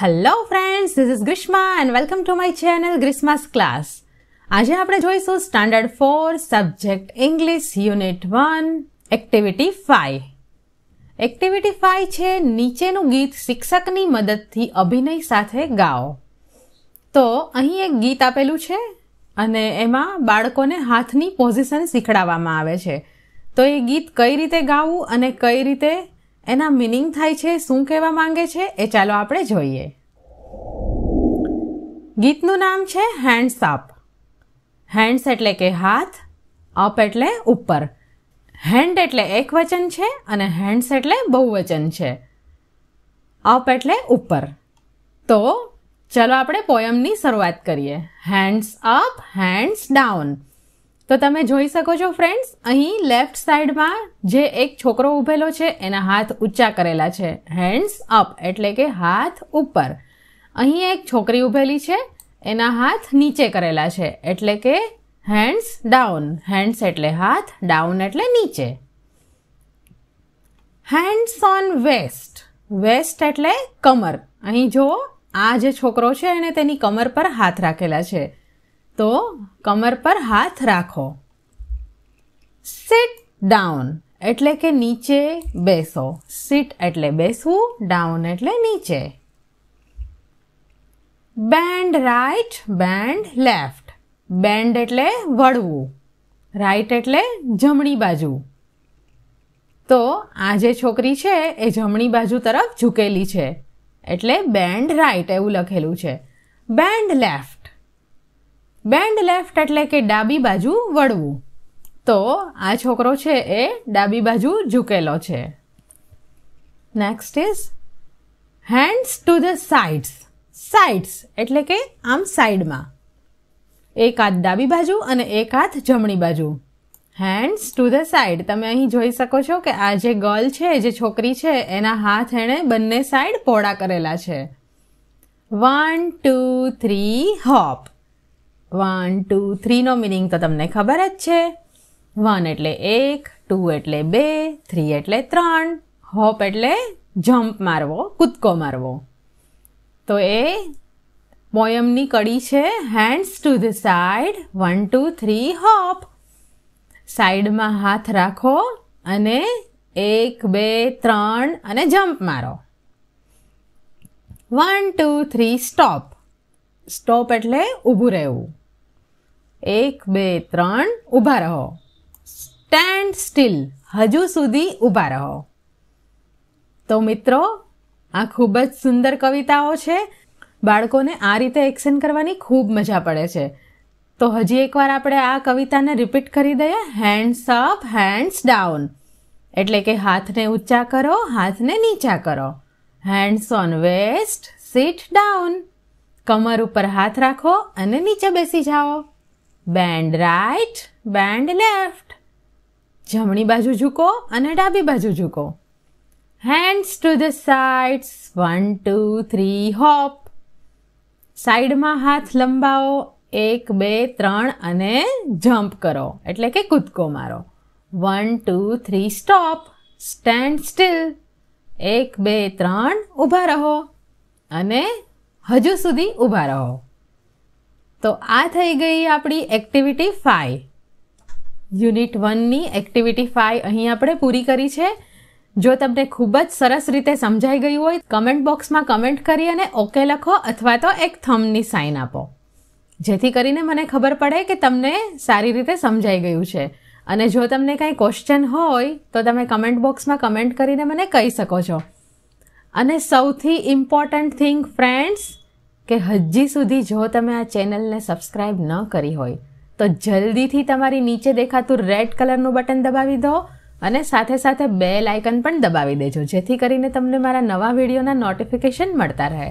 hello friends this is Grishma and welcome to my channel Grishma's class આજે આપણે જોઈશું standard four subject English unit one activity five activity five છે નીચેનું ગીત શિક્ષકની મદદથી અભિનય સાથે ગાઓ તો અહીં એક ગીત આપેલું છે અને એમાં બાળકોને હાથની પોઝિશન શીખડાવવામાં આવે છે તો એ ગીત કઈ રીતે ગાવું અને કઈ રીતે એના મિનિંગ થાય છે શું કહેવા માંગે છે એ ચાલો આપણે જોઈએ ગીતનું નામ છે હેન્ડ્સ અપ હેન્ડ્સ એટલે કે હાથ અપ એટલે ઉપર હેન્ડ એટલે એક વચન છે અને હેન્ડ્સ એટલે બહુવચન છે અપ એટલે ઉપર તો ચાલો આપણે પોયમની શરૂઆત કરીએ હેન્ડ્સ અપ હેન્ડ્સ ડાઉન તો તમે જોઈ શકો છો ફ્રેન્ડ્સ અહીં લેફ્ટ સાઈડમાં જે એક છોકરો ઊભેલો છે એના હાથ ઊંચા કરેલા છે હેન્ડ્સ અપ એટલે કે હાથ ઉપર અહીં એક છોકરી ઊભેલી છે એના હાથ નીચે કરેલા છે એટલે કે હેન્ડ્સ ડાઉન હેન્ડ્સ એટલે હાથ ડાઉન એટલે નીચે હેન્ડ્સ ઓન વેસ્ટ વેસ્ટ એટલે કમર અહીં જો આ જે છોકરો છે એને તેની કમર પર હાથ રાખેલા છે તો કમર પર હાથ રાખો સિટ ડાઉન એટલે કે નીચે બેસો સીટ એટલે બેસવું ડાઉન એટલે નીચે bend right bend left bend એટલે વળવું રાઈટ એટલે જમણી બાજુ તો આ જે છોકરી છે એ જમણી બાજુ તરફ ઝૂકેલી છે એટલે બેન્ડ રાઇટ એવું લખેલું છે બેન્ડ લેફ્ટ બેન્ડ લેફ્ટ એટલે કે ડાબી બાજુ વળવું તો આ છોકરો છે એ ડાબી બાજુ ઝૂકેલો છે next is hands to the sides sides એટલે કે આમ સાઈડમાં એક હાથ ડાબી બાજુ અને એક હાથ જમણી બાજુ હેન્ડ્સ ટુ ધ સાઈડ તમે અહીં જોઈ શકો છો કે આ જે ગર્લ છે જે છોકરી છે એના હાથ એણે બંને સાઈડ પહોળા કરેલા છે one two three hop one two થ્રીનો મિનિંગ તો તમને ખબર જ છે વન એટલે એક ટુ એટલે બે થ્રી એટલે ત્રણ હોપ એટલે જમ્પ મારવો કૂદકો મારવો તો એ પોયમની કડી છે hands to the side one two three hop સાઈડમાં હાથ રાખો અને એક બે ત્રણ અને જમ્પ મારો one two three stop stop એટલે ઊભું રહેવું એક બે ત્રણ ઊભા રહો સ્ટેન્ડ સ્ટીલ હજુ સુધી ઊભા રહો તો મિત્રો આ ખૂબ જ સુંદર કવિતાઓ છે બાળકોને આ રીતે એક્શન કરવાની ખૂબ મજા પડે છે તો હજી એકવાર આપણે આ કવિતાને રિપીટ કરી દઈએ હેન્ડ્સ અપ હેન્ડ્સ ડાઉન એટલે કે હાથને ઊંચા કરો હાથને નીચા કરો hands on waist sit down કમર ઉપર હાથ રાખો અને નીચે બેસી જાઓ બેન્ડ રાઈટ બેન્ડ લેફ્ટ જમણી બાજુ ઝૂકો અને ડાબી બાજુ ઝૂકો hands to the sides one two three hop સાઈડમાં હાથ લંબાવો એક બે ત્રણ અને જમ્પ કરો એટલે કે કૂદકો મારો one two three stop stand still એક બે ત્રણ ઊભા રહો અને હજુ સુધી ઊભા રહો તો આ થઈ ગઈ આપણી એક્ટિવિટી ફાઈ યુનિટ વનની એક્ટિવિટી ફાઈ અહીં આપણે પૂરી કરી છે જો તમને ખૂબ જ સરસ રીતે સમજાઈ ગયું હોય કમેન્ટ બોક્સમાં કમેન્ટ કરી અને ઓકે લખો અથવા તો એક થમની સાઇન આપો જેથી કરીને મને ખબર પડે કે તમને સારી રીતે સમજાઈ ગયું છે અને જો તમને કાંઈ ક્વેશ્ચન હોય તો તમે કમેન્ટ બોક્સમાં કમેન્ટ કરીને મને કહી શકો છો અને સૌથી ઇમ્પોર્ટન્ટ થિંગ ફ્રેન્ડ્સ કે હજી સુધી જો તમે આ ચેનલને સબસ્ક્રાઈબ ન કરી હોય તો જલ્દીથી તમારી નીચે દેખાતું રેડ કલરનું બટન દબાવી દો અને સાથે સાથે બે લાઇકન પણ દબાવી દેજો જેથી કરીને તમને મારા નવા વિડીયોના નોટિફિકેશન મળતા રહે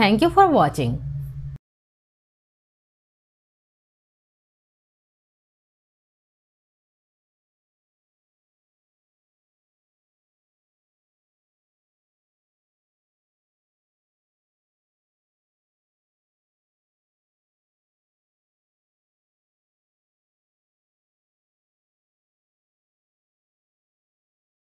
થેન્ક યુ ફોર વોચિંગ